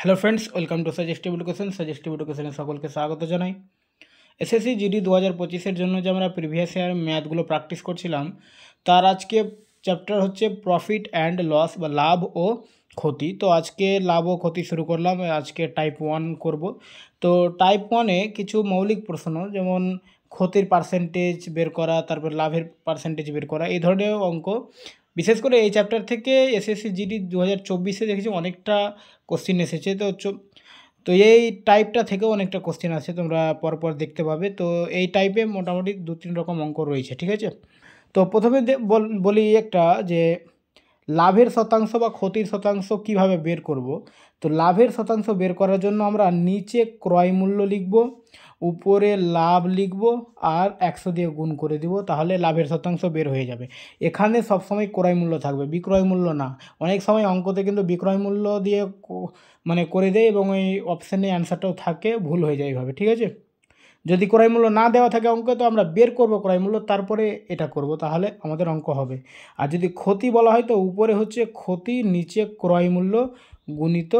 hello friends welcome to suggestive education suggestive এডুকেশনে সকলকে স্বাগত জানাই এসএসসি জিডি দু হাজার পঁচিশের জন্য যে আমরা প্রিভিয়াস ইয়ার ম্যাথগুলো প্র্যাকটিস করছিলাম তার আজকে চ্যাপ্টার হচ্ছে প্রফিট অ্যান্ড লস বা লাভ ও ক্ষতি তো আজকে লাভ ও ক্ষতি শুরু করলাম আজকে টাইপ ওয়ান করব তো টাইপ ওয়ানে কিছু মৌলিক প্রশ্ন যেমন ক্ষতির পার্সেন্টেজ বের করা তারপর লাভের পার্সেন্টেজ বের করা এই ধরনের অঙ্ক বিশেষ করে এই চ্যাপ্টার থেকে এসএসসি জিডি দু হাজার চব্বিশে দেখেছি অনেকটা কোশ্চিন এসেছে তো তো এই টাইপটা থেকেও অনেকটা কোশ্চেন আছে তোমরা পরপর দেখতে পাবে তো এই টাইপে মোটামুটি দু তিন রকম অঙ্ক রয়েছে ঠিক আছে তো প্রথমে বলি একটা যে লাভের শতাংশ বা ক্ষতির শতাংশ কিভাবে বের করব তো লাভের শতাংশ বের করার জন্য আমরা নিচে ক্রয় মূল্য লিখব উপরে লাভ লিখব আর একশো দিয়ে গুণ করে দিব তাহলে লাভের শতাংশ বের হয়ে যাবে এখানে সবসময় ক্রয় মূল্য থাকবে বিক্রয় মূল্য না অনেক সময় অঙ্কতে কিন্তু বিক্রয় মূল্য দিয়ে মানে করে দেয় এবং ওই অপশানে অ্যান্সারটাও থাকে ভুল হয়ে যায় এইভাবে ঠিক আছে যদি ক্রয় মূল্য না দেওয়া থাকে অঙ্ক তো আমরা বের করব ক্রয় মূল্য তারপরে এটা করব তাহলে আমাদের অঙ্ক হবে আর যদি ক্ষতি বলা হয় তো উপরে হচ্ছে ক্ষতি নিচে ক্রয় মূল্য গুণিত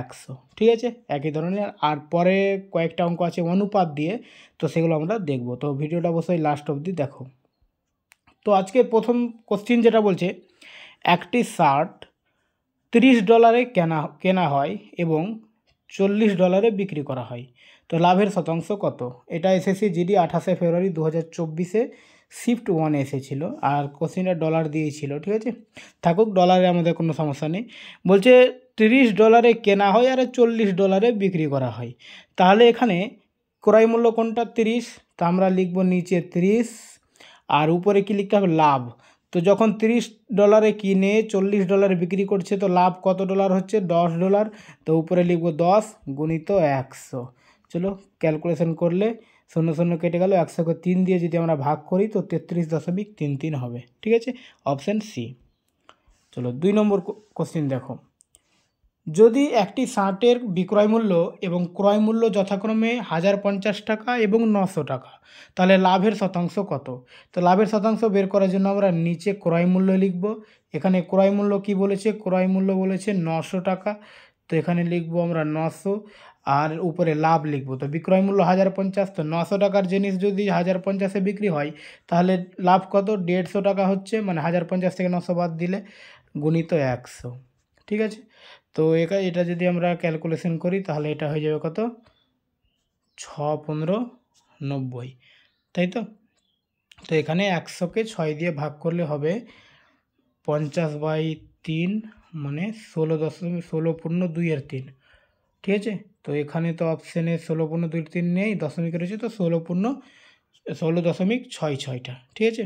একশো ঠিক আছে একই ধরনের আর পরে কয়েকটা অঙ্ক আছে অনুপাত দিয়ে তো সেগুলো আমরা দেখব তো ভিডিওটা অবশ্যই লাস্ট অবধি দেখো তো আজকে প্রথম কোশ্চিন যেটা বলছে একটি শার্ট তিরিশ ডলারে কেনা কেনা হয় এবং চল্লিশ ডলারে বিক্রি করা হয় তো লাভের শতাংশ কত এটা এসেছে জিডি আঠাশে ফেব্রুয়ারি দু হাজার চব্বিশে শিফট ওয়ানে এসেছিলো আর কোশ্চিনটা ডলার দিয়েছিল ঠিক আছে থাকুক ডলারে আমাদের কোনো সমস্যা নেই বলছে তিরিশ ডলারে কেনা হয় আর চল্লিশ ডলারে বিক্রি করা হয় তাহলে এখানে ক্রয় মূল্য কোনটা তিরিশ তা আমরা লিখব নিচে তিরিশ আর উপরে কি লিখতে হবে লাভ তো যখন তিরিশ ডলারে কিনে চল্লিশ ডলারে বিক্রি করছে তো লাভ কত ডলার হচ্ছে দশ ডলার তো উপরে লিখব দশ গুণিত একশো চলো ক্যালকুলেশন করলে শূন্য শূন্য কেটে গেল একশোকে তিন দিয়ে যদি আমরা ভাগ করি তো তেত্রিশ দশমিক তিন তিন হবে ঠিক আছে অপশান সি চলো দুই নম্বর কোশ্চিন দেখো যদি একটি শার্টের বিক্রয়মূল্য এবং ক্রয় মূল্য যথাক্রমে হাজার পঞ্চাশ টাকা এবং নশো টাকা তাহলে লাভের শতাংশ কত তো লাভের শতাংশ বের করার জন্য আমরা নিচে ক্রয় মূল্য লিখব এখানে ক্রয় মূল্য কি বলেছে ক্রয় মূল্য বলেছে নশো টাকা তো এখানে লিখবো আমরা নশো আর উপরে লাভ লিখবো তো বিক্রয় মূল্য হাজার পঞ্চাশ তো নশো টাকার জিনিস যদি হাজার পঞ্চাশে বিক্রি হয় তাহলে লাভ কত দেড়শো টাকা হচ্ছে মানে হাজার পঞ্চাশ থেকে নশো বাদ দিলে গুণিত একশো ঠিক আছে তো এটা এটা যদি আমরা ক্যালকুলেশন করি তাহলে এটা হয়ে যাবে কত ছ পনেরো নব্বই তাই তো তো এখানে একশোকে ছয় দিয়ে ভাগ করলে হবে পঞ্চাশ বাই তিন মানে ষোলো দশমিক ষোলো পূর্ণ দুই আর তিন ঠিক আছে তো এখানে তো অপশানে ষোলো পূর্ণ দুই তিন নেই দশমিক রয়েছে তো ষোলো পূর্ণ ষোলো দশমিক ছয় ছয়টা ঠিক আছে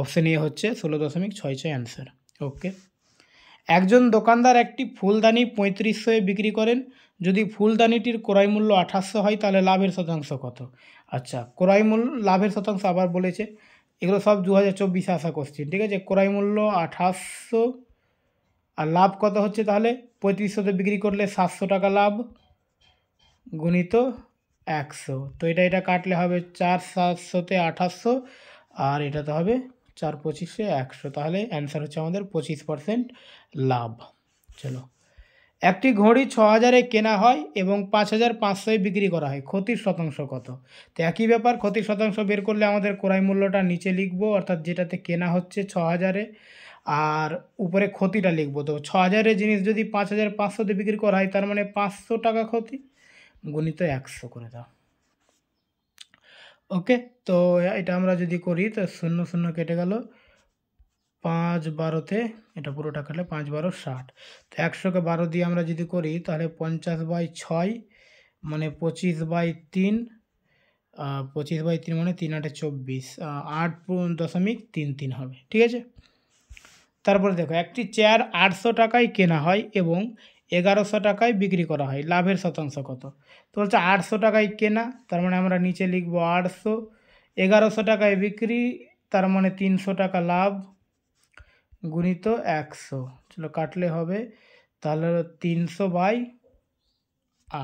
অপশান এ হচ্ছে ষোলো দশমিক ছয় ছয় অ্যান্সার ওকে একজন দোকানদার একটি ফুলদানি পঁয়ত্রিশশোয় বিক্রি করেন যদি ফুলদানিটির ক্রয় মূল্য আঠাশশো হয় তাহলে লাভের শতাংশ কত আচ্ছা ক্রয় মূল্য লাভের শতাংশ আবার বলেছে এগুলো সব দু হাজার চব্বিশে আসা কোশ্চিন ঠিক আছে ক্রয় মূল্য আঠাশশো আর লাভ কত হচ্ছে তাহলে পঁয়ত্রিশশোতে বিক্রি করলে সাতশো টাকা লাভ গুণিত একশো তো এটা এটা কাটলে হবে চার সাতশোতে আঠাশশো আর এটাতে হবে চার পঁচিশে একশো তাহলে অ্যান্সার হচ্ছে আমাদের পঁচিশ পারসেন্ট লাভ চলো একটি ঘড়ি ছ হাজারে কেনা হয় এবং পাঁচ হাজার পাঁচশোয় বিক্রি করা হয় ক্ষতির শতাংশ কত তো একই ব্যাপার ক্ষতির শতাংশ বের করলে আমাদের ক্রয় মূল্যটা নিচে লিখবো অর্থাৎ যেটাতে কেনা হচ্ছে ছ হাজারে আর উপরে ক্ষতিটা লিখবো তো ছ হাজারের জিনিস যদি পাঁচ হাজার পাঁচশোতে বিক্রি করা হয় তার মানে পাঁচশো টাকা ক্ষতি গণিত একশো করে দাও ওকে তো এটা আমরা যদি করি তো শূন্য শূন্য কেটে গেল পাঁচ বারোতে এটা পুরোটা কাটলে পাঁচ বারো ষাট তো একশোকে বারো দিয়ে আমরা যদি করি তাহলে পঞ্চাশ বাই ছয় মানে পঁচিশ বাই তিন পঁচিশ বাই তিন মানে তিন আটে চব্বিশ আট দশমিক তিন তিন হবে ঠিক আছে তারপরে দেখো একটি চেয়ার আটশো টাকায় কেনা হয় এবং এগারোশো টাকায় বিক্রি করা হয় লাভের শতাংশ কত তো বলছে আটশো টাকায় কেনা তার মানে আমরা নিচে লিখব আটশো এগারোশো টাকায় বিক্রি তার মানে তিনশো টাকা লাভ গুণিত একশো চলো কাটলে হবে তাহলে তিনশো বাই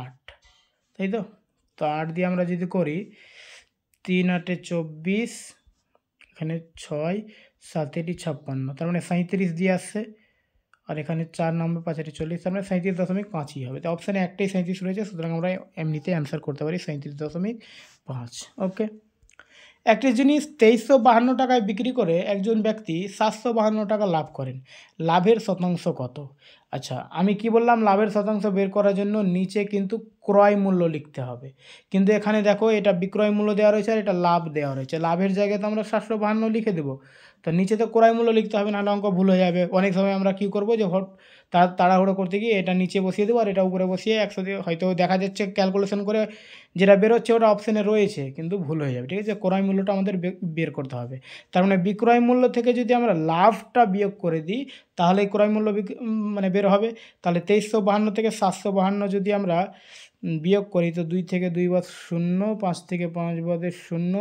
আট তাই তো তো আট দিয়ে আমরা যদি করি তিন আটে চব্বিশ এখানে ছয় সাতেরই ছাপ্পান্ন তার মানে সাঁত্রিশ দিয়ে আসছে আর এখানে চার নম্বর পাঁচারি চল্লিশ তার মানে সাঁত্রিশ দশমিক পাঁচই হবে তো অপশানে একটাই সাঁত্রিশ রয়েছে সুতরাং আমরা এমনিতে অ্যান্সার করতে পারি সাঁত্রিশ দশমিক পাঁচ ওকে একটি জিনিস তেইশশো বাহান্ন টাকায় বিক্রি করে একজন ব্যক্তি সাতশো বাহান্ন টাকা লাভ করেন লাভের শতাংশ কত আচ্ছা আমি কি বললাম লাভের শতাংশ বের করার জন্য নিচে কিন্তু ক্রয় মূল্য লিখতে হবে কিন্তু এখানে দেখো এটা বিক্রয় মূল্য দেওয়া রয়েছে আর এটা লাভ দেওয়া রয়েছে লাভের জায়গায় তো আমরা সাতশো বাহান্ন লিখে দেবো তো নিচে তো ক্রয় মূল্য লিখতে হবে নাহলে অঙ্ক ভুল হয়ে যাবে অনেক সময় আমরা কি করব যে তার তাড়াহুড়ো করতে গিয়ে এটা নিচে বসিয়ে দেবো আর এটা উপরে বসিয়ে একশো দিয়ে হয়তো দেখা যাচ্ছে ক্যালকুলেশন করে যেটা বেরোচ্ছে ওটা অপশানে রয়েছে কিন্তু ভুল হয়ে যাবে ঠিক আছে ক্রয় মূল্যটা আমাদের বের করতে হবে তার মানে বিক্রয় মূল্য থেকে যদি আমরা লাভটা বিয়োগ করে দিই তাহলে ক্রয় মূল্য মানে বের হবে তাহলে তেইশশো বাহান্ন থেকে সাতশো বাহান্ন যদি আমরা বিয়োগ করি তো দুই থেকে দুই বাদ শূন্য পাঁচ থেকে পাঁচ বাদে শূন্য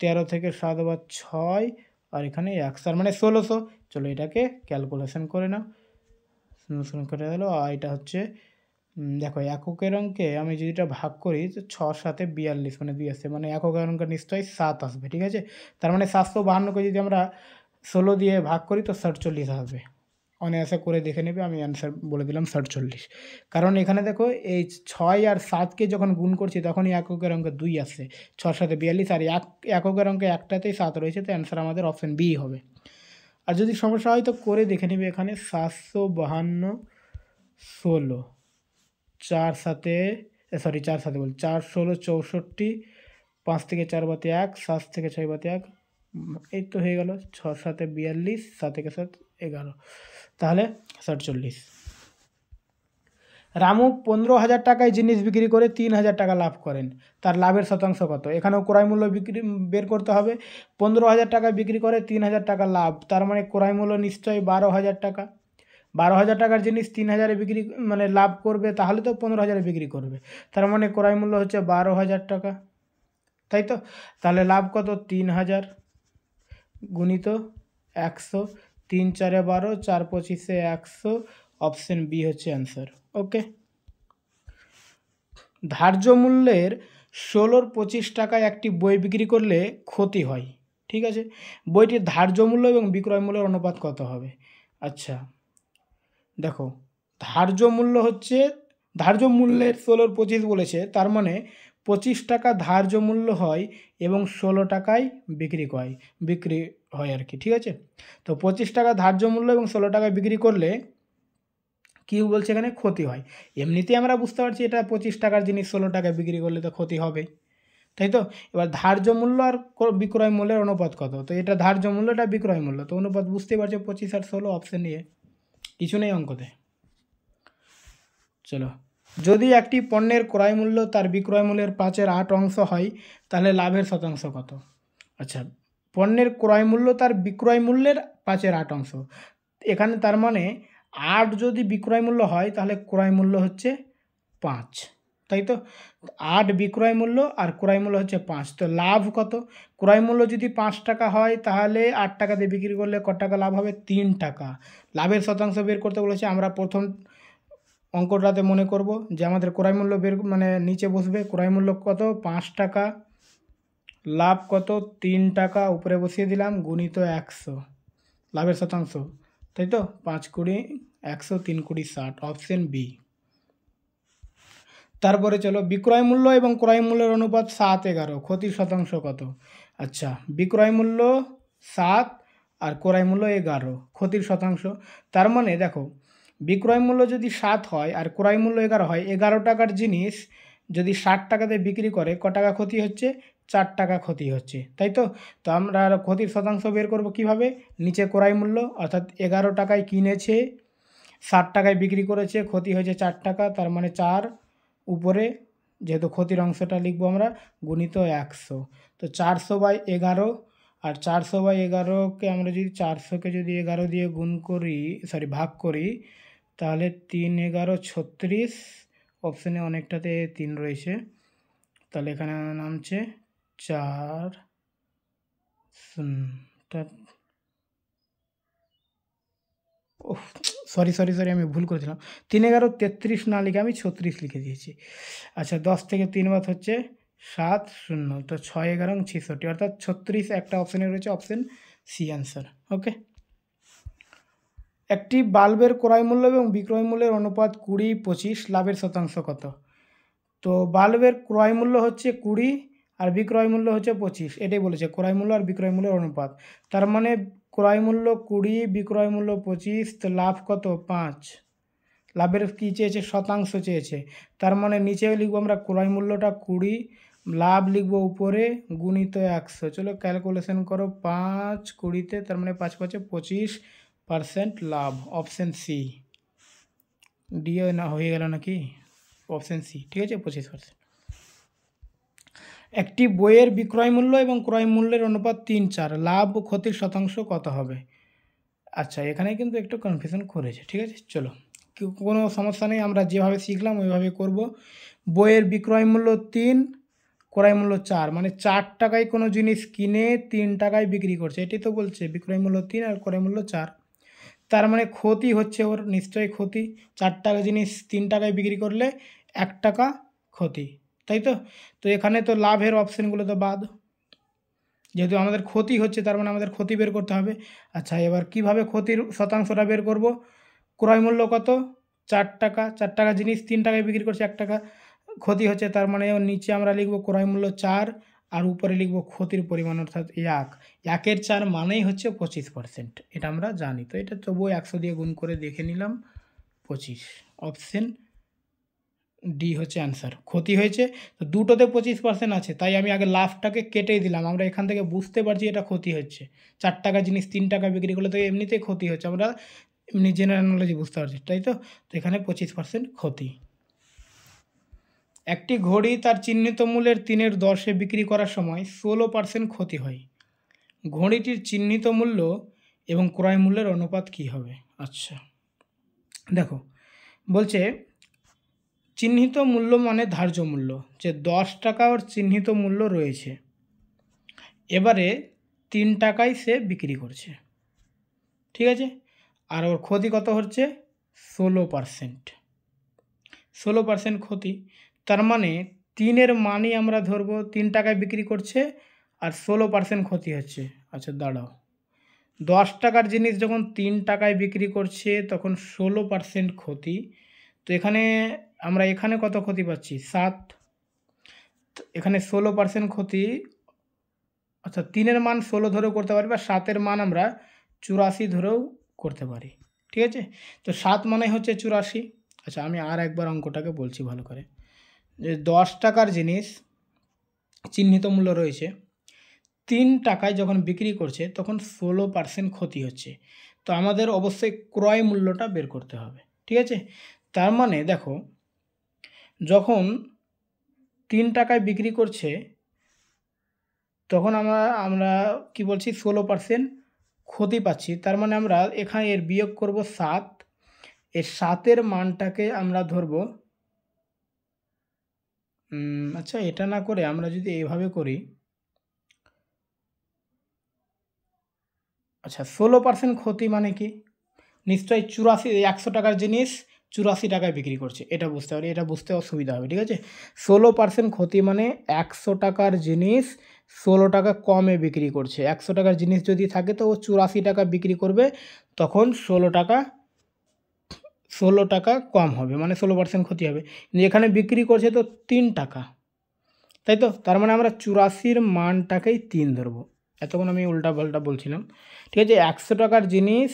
তেরো থেকে সাত বাদ ছয় আর এখানে এক সার মানে ষোলোশো চলো এটাকে ক্যালকুলেশন করে নাও নতুন করে হলো আর এটা হচ্ছে দেখো এককের অঙ্কে আমি যদি এটা ভাগ করি তো ছ সাথে বিয়াল্লিশ মানে দুই আসছে মানে এককের অঙ্কে নিশ্চয়ই সাত আসবে ঠিক আছে তার মানে সাতশো বাহান্নকে যদি আমরা ষোলো দিয়ে ভাগ করি তো সাতচল্লিশ আসবে অনায়াসে করে দেখে নেবে আমি অ্যান্সার বলে দিলাম সাতচল্লিশ কারণ এখানে দেখো এই ছয় আর সাতকে যখন গুণ করছি তখনই এককের অঙ্কে দুই আসছে ছ সাথে বিয়াল্লিশ আর এক এককের অঙ্কে একটাতেই সাত রয়েছে তো অ্যান্সার আমাদের অপশন বি হবে আর যদি সমস্যা হয় তো করে দেখে নেবে এখানে সাতশো বাহান্ন ষোলো চার সাথে সরি চার সাথে বল চার ষোলো চৌষট্টি পাঁচ থেকে চার বাতে এক সাত থেকে ছয় বাতে এক এই তো হয়ে গেল ছ সাথে বিয়াল্লিশ সাত থেকে সাত এগারো তাহলে সাতচল্লিশ রামু পনেরো হাজার টাকায় জিনিস বিক্রি করে তিন হাজার টাকা লাভ করেন তার লাভের শতাংশ কত এখানেও ক্রয় মূল্য বিক্রি বের করতে হবে পনেরো হাজার টাকা বিক্রি করে তিন হাজার টাকা লাভ তার মানে ক্রয় মূল্য নিশ্চয়ই বারো হাজার টাকা বারো হাজার টাকার জিনিস তিন হাজারে বিক্রি মানে লাভ করবে তাহলে তো পনেরো হাজারে বিক্রি করবে তার মানে ক্রয় মূল্য হচ্ছে বারো হাজার টাকা তাই তো তাহলে লাভ কত তিন হাজার গুণিত একশো তিন চারে বারো চার পঁচিশে একশো অপশন বি হচ্ছে অ্যান্সার ওকে ধার্য মূল্যের ষোলোর পঁচিশ টাকায় একটি বই বিক্রি করলে ক্ষতি হয় ঠিক আছে বইটির ধার্য মূল্য এবং বিক্রয় মূল্যের অনুপাত কত হবে আচ্ছা দেখো ধার্য মূল্য হচ্ছে ধার্য মূল্যের ষোলোর পঁচিশ বলেছে তার মানে পঁচিশ টাকা ধার্য মূল্য হয় এবং ষোলো টাকায় বিক্রি হয় বিক্রি হয় আর কি ঠিক আছে তো পঁচিশ টাকা ধার্য মূল্য এবং ষোলো টাকায় বিক্রি করলে কেউ বলছে এখানে ক্ষতি হয় এমনিতেই আমরা বুঝতে পারছি এটা পঁচিশ টাকার জিনিস ষোলো টাকায় বিক্রি করলে তো ক্ষতি হবে তাই তো এবার ধার্য মূল্য আর বিক্রয় মূল্যের অনুপাত কত তো এটা ধার্য মূল্য এটা বিক্রয় মূল্য তো অনুপাত বুঝতে পারছো পঁচিশ আর ষোলো অপশান নিয়ে কিছু নেই অঙ্কতে চলো যদি একটি পণ্যের ক্রয় মূল্য তার বিক্রয় মূল্যের পাঁচের আট অংশ হয় তাহলে লাভের শতাংশ কত আচ্ছা পণ্যের ক্রয় মূল্য তার বিক্রয় মূল্যের পাঁচের আট অংশ এখানে তার মানে আট যদি বিক্রয় মূল্য হয় তাহলে ক্রয় মূল্য হচ্ছে পাঁচ তাই তো আট বিক্রয় মূল্য আর ক্রয় মূল্য হচ্ছে পাঁচ তো লাভ কত ক্রয় মূল্য যদি পাঁচ টাকা হয় তাহলে আট টাকা দিয়ে বিক্রি করলে ক টাকা লাভ হবে তিন টাকা লাভের শতাংশ বের করতে বলেছে আমরা প্রথম অঙ্কটাতে মনে করব যে আমাদের ক্রয় মূল্য বের মানে নিচে বসবে ক্রয় মূল্য কত পাঁচ টাকা লাভ কত তিন টাকা উপরে বসিয়ে দিলাম গুণিত একশো লাভের শতাংশ তাই তো পাঁচ কুড়ি একশো তিন কুড়ি ষাট অপশন বি তারপরে চলো বিক্রয় মূল্য এবং ক্রয় মূল্যের অনুপাত সাত এগারো ক্ষতির শতাংশ কত আচ্ছা বিক্রয় মূল্য সাত আর ক্রয় মূল্য এগারো ক্ষতির শতাংশ তার মানে দেখো বিক্রয় মূল্য যদি সাত হয় আর ক্রয় মূল্য এগারো হয় এগারো টাকার জিনিস যদি ষাট টাকাতে বিক্রি করে ক টাকা ক্ষতি হচ্ছে চার টাকা ক্ষতি হচ্ছে তাই তো তো আমরা ক্ষতির শতাংশ বের করব কিভাবে নিচে ক্রয় মূল্য অর্থাৎ এগারো টাকায় কিনেছে ষাট টাকায় বিক্রি করেছে ক্ষতি হয়েছে চার টাকা তার মানে চার উপরে যেহেতু ক্ষতির অংশটা লিখবো আমরা গুণিত একশো তো চারশো বাই এগারো আর চারশো বাই এগারোকে আমরা যদি চারশোকে যদি এগারো দিয়ে গুণ করি সরি ভাগ করি তাহলে তিন এগারো ছত্রিশ অপশানে অনেকটাতে তিন রয়েছে তাহলে এখানে নামছে চার ও সরি সরি সরি আমি ভুল করেছিলাম তিন এগারো তেত্রিশ না লিখে আমি ছত্রিশ লিখে দিয়েছি আচ্ছা দশ থেকে তিন বাদ হচ্ছে সাত শূন্য তো ছয় এগারো ছেষট্টি অর্থাৎ ছত্রিশ একটা অপশানে রয়েছে অপশান সি অ্যান্সার ওকে একটি বাল্বের ক্রয় মূল্য এবং বিক্রয় মূল্যের অনুপাত কুড়ি পঁচিশ লাভের শতাংশ কত তো বাল্বের ক্রয় মূল্য হচ্ছে কুড়ি আর বিক্রয় মূল্য হচ্ছে পঁচিশ এটাই বলেছে ক্রয় মূল্য আর বিক্রয় মূল্যের অনুপাত তার মানে ক্রয় মূল্য কুড়ি বিক্রয় মূল্য পঁচিশ তো লাভ কত পাঁচ লাভের কী চেয়েছে শতাংশ চেয়েছে তার মানে নিচে লিখবো আমরা ক্রয় মূল্যটা কুড়ি লাভ লিখব উপরে গুণিত একশো চলো ক্যালকুলেশন করো পাঁচ কুড়িতে তার মানে পাঁচ পাঁচে পঁচিশ পার্সেন্ট লাভ অপশান সি ডিও না হয়ে গেল নাকি অপশান সি ঠিক আছে পঁচিশ পার্সেন্ট একটি বইয়ের বিক্রয় মূল্য এবং ক্রয় মূল্যের অনুপাত তিন চার লাভ ও ক্ষতির শতাংশ কত হবে আচ্ছা এখানে কিন্তু একটু কনফিউশন করেছে ঠিক আছে চলো কোনো সমস্যা নেই আমরা যেভাবে শিখলাম ওইভাবে করব বইয়ের বিক্রয় মূল্য তিন ক্রয় মূল্য চার মানে চার টাকায় কোনো জিনিস কিনে তিন টাকায় বিক্রি করছে এটি তো বলছে বিক্রয় মূল্য তিন আর ক্রয় মূল্য চার তার মানে ক্ষতি হচ্ছে ওর নিশ্চয়ই ক্ষতি চার টাকা জিনিস তিন টাকায় বিক্রি করলে এক টাকা ক্ষতি তাই তো তো এখানে তো লাভের অপশানগুলো তো বাদ যেহেতু আমাদের ক্ষতি হচ্ছে তার মানে আমাদের ক্ষতি বের করতে হবে আচ্ছা এবার কিভাবে ক্ষতির শতাংশটা বের করব ক্রয় মূল্য কত চার টাকা চার টাকা জিনিস তিন টাকায় বিক্রি করছে এক টাকা ক্ষতি হচ্ছে তার মানে নিচে আমরা লিখব ক্রয় মূল্য চার আর উপরে লিখব ক্ষতির পরিমাণ অর্থাৎ এক একের চার মানেই হচ্ছে পঁচিশ পার্সেন্ট এটা আমরা জানি তো এটা তবুও একশো দিয়ে গুণ করে দেখে নিলাম পঁচিশ অপশান ডি হচ্ছে অ্যান্সার ক্ষতি হয়েছে তো দুটোতে পঁচিশ পার্সেন্ট আছে তাই আমি আগে লাভটাকে কেটেই দিলাম আমরা এখান থেকে বুঝতে পারছি এটা ক্ষতি হচ্ছে চার টাকা জিনিস তিন টাকা বিক্রি করলে তো এমনিতেই ক্ষতি হচ্ছে আমরা এমনি জেনারেল নলেজ বুঝতে পারছি তাই তো তো এখানে পঁচিশ পার্সেন্ট ক্ষতি একটি ঘড়ি তার চিহ্নিত মূল্যের তিনের দশে বিক্রি করার সময় ষোলো পার্সেন্ট ক্ষতি হয় ঘড়িটির চিহ্নিত মূল্য এবং ক্রয় মূল্যের অনুপাত কী হবে আচ্ছা দেখো বলছে চিহ্নিত মূল্য মানে ধার্য মূল্য যে দশ টাকা ওর চিহ্নিত মূল্য রয়েছে এবারে তিন টাকায় সে বিক্রি করছে ঠিক আছে আর ওর ক্ষতি কত হচ্ছে ষোলো পারসেন্ট ষোলো পারসেন্ট ক্ষতি তার মানে তিনের মানই আমরা ধরবো তিন টাকায় বিক্রি করছে আর ষোলো পারসেন্ট ক্ষতি হচ্ছে আচ্ছা দাঁড়াও দশ টাকার জিনিস যখন তিন টাকায় বিক্রি করছে তখন ষোলো পারসেন্ট ক্ষতি তো এখানে আমরা এখানে কত ক্ষতি পাচ্ছি সাত এখানে ষোলো পার্সেন্ট ক্ষতি অর্থাৎ তিনের মান ষোলো ধরেও করতে পারি বা সাতের মান আমরা চুরাশি ধরেও করতে পারি ঠিক আছে তো সাত মানে হচ্ছে চুরাশি আচ্ছা আমি আর একবার অঙ্কটাকে বলছি ভালো করে যে দশ টাকার জিনিস চিহ্নিত মূল্য রয়েছে তিন টাকায় যখন বিক্রি করছে তখন ষোলো পার্সেন্ট ক্ষতি হচ্ছে তো আমাদের অবশ্যই ক্রয় মূল্যটা বের করতে হবে ঠিক আছে তার মানে দেখো যখন তিন টাকায় বিক্রি করছে তখন আমরা আমরা কি বলছি ষোলো পার্সেন্ট ক্ষতি পাচ্ছি তার মানে আমরা এখানে এর বিয়োগ করব সাত এর সাতের মানটাকে আমরা ধরব আচ্ছা এটা না করে আমরা যদি এভাবে করি আচ্ছা ষোলো পার্সেন্ট ক্ষতি মানে কি নিশ্চয়ই চুরাশি একশো টাকার জিনিস চুরাশি টাকায় বিক্রি করছে এটা বুঝতে পারি এটা বুঝতে অসুবিধা হবে ঠিক আছে ষোলো পার্সেন্ট ক্ষতি মানে একশো টাকার জিনিস ষোলো টাকা কমে বিক্রি করছে একশো টাকার জিনিস যদি থাকে তো ও চুরাশি টাকা বিক্রি করবে তখন ষোলো টাকা ষোলো টাকা কম হবে মানে ষোলো পার্সেন্ট ক্ষতি হবে এখানে বিক্রি করছে তো তিন টাকা তাই তো তার মানে আমরা চুরাশির মানটাকেই তিন ধরবো এতক্ষণ আমি উল্টা পাল্টা বলছিলাম ঠিক আছে একশো টাকার জিনিস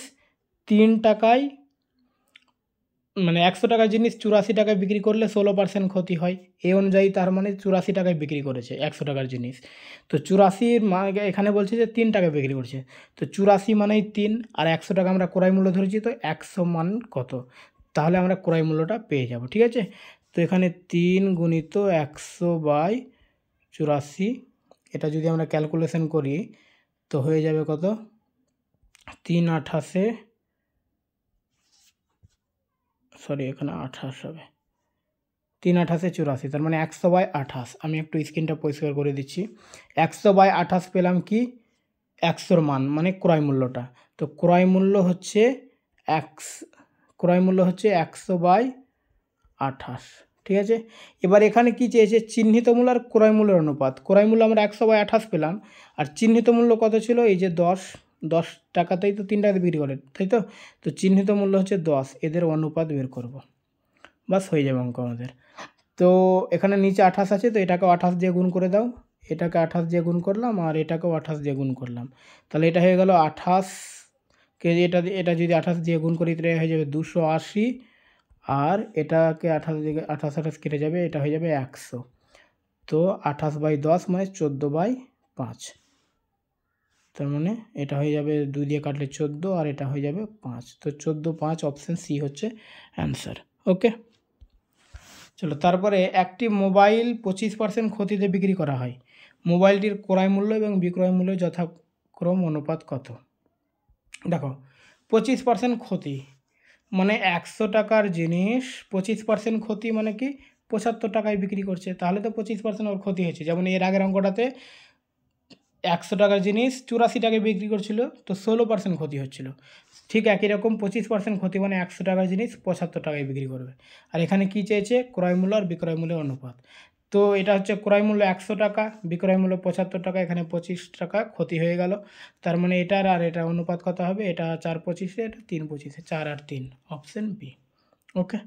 তিন টাকায় মানে একশো টাকার জিনিস চুরাশি টাকায় বিক্রি করলে ষোলো পার্সেন্ট ক্ষতি হয় এই অনুযায়ী তার মানে চুরাশি টাকায় বিক্রি করেছে একশো টাকার জিনিস তো চুরাশির মানে এখানে বলছে যে তিন টাকায় বিক্রি করছে তো চুরাশি মানেই তিন আর একশো টাকা আমরা ক্রয় মূল্য ধরেছি তো একশো মান কত তাহলে আমরা ক্রয় মূল্যটা পেয়ে যাব ঠিক আছে তো এখানে তিন গুণিত একশো বাই চুরাশি এটা যদি আমরা ক্যালকুলেশন করি তো হয়ে যাবে কত তিন আঠাশে সরি এখানে আঠাশ হবে তিন আঠাশে চুরাশি তার মানে একশো বাই আঠাশ আমি একটু স্ক্রিনটা পরিষ্কার করে দিচ্ছি একশো বাই আঠাশ পেলাম কি একশোর মান মানে ক্রয় মূল্যটা তো ক্রয় মূল্য হচ্ছে একশ ক্রয় মূল্য হচ্ছে একশো বাই আঠাশ ঠিক আছে এবার এখানে কি চেয়েছে চিহ্নিত মূল্য আর ক্রয় মূল্যের অনুপাত ক্রয় মূল্য আমরা একশো বাই আঠাশ পেলাম আর চিহ্নিত মূল্য কত ছিল এই যে দশ দশ টাকাতেই তো তিন টাকাতে বিক্রি করে তাই তো তো চিহ্নিত মূল্য হচ্ছে দশ এদের অনুপাত বের করব বাস হয়ে যাবে অঙ্ক আমাদের তো এখানে নিচে আঠাশ আছে তো এটাকে আঠাশ দিয়ে গুণ করে দাও এটাকে আঠাশ দিয়ে গুণ করলাম আর এটাকেও আঠাশ দিয়ে গুণ করলাম তাহলে এটা হয়ে গেল আঠাশ কেজি এটা এটা যদি আঠাশ দিয়ে গুণ করি তাহলে হয়ে যাবে দুশো আশি আর এটাকে আঠাশ দিকে আঠাশ আঠাশ কেটে যাবে এটা হয়ে যাবে একশো তো আঠাশ বাই দশ মানে চোদ্দো বাই পাঁচ তার মানে এটা হয়ে যাবে দুই দিয়ে কাটলে চোদ্দো আর এটা হয়ে যাবে পাঁচ তো চোদ্দো পাঁচ অপশান সি হচ্ছে অ্যান্সার ওকে চলো তারপরে একটি মোবাইল পঁচিশ পার্সেন্ট ক্ষতিতে বিক্রি করা হয় মোবাইলটির ক্রয় মূল্য এবং বিক্রয় মূল্য যথাক্রম অনুপাত কত দেখো পঁচিশ পার্সেন্ট ক্ষতি মানে একশো টাকার জিনিস পঁচিশ পার্সেন্ট ক্ষতি মানে কি পঁচাত্তর টাকায় বিক্রি করছে তাহলে তো পঁচিশ পার্সেন্ট ওর ক্ষতি হয়েছে যেমন এর আগের অঙ্কটাতে একশো টাকার জিনিস চুরাশি টাকায় বিক্রি করছিল তো ষোলো পার্সেন্ট ক্ষতি হচ্ছিল ঠিক একই রকম পঁচিশ পার্সেন্ট ক্ষতি মানে একশো টাকার জিনিস পঁচাত্তর টাকায় বিক্রি করবে আর এখানে কী চেয়েছে ক্রয় মূল্য আর বিক্রয় মূল্যের অনুপাত তো এটা হচ্ছে ক্রয় মূল্য একশো টাকা বিক্রয় মূল্য পঁচাত্তর টাকা এখানে পঁচিশ টাকা ক্ষতি হয়ে গেল তার মানে এটার আর এটা অনুপাত কত হবে এটা চার পঁচিশে এটা তিন পঁচিশে চার আর তিন অপশান বি ওকে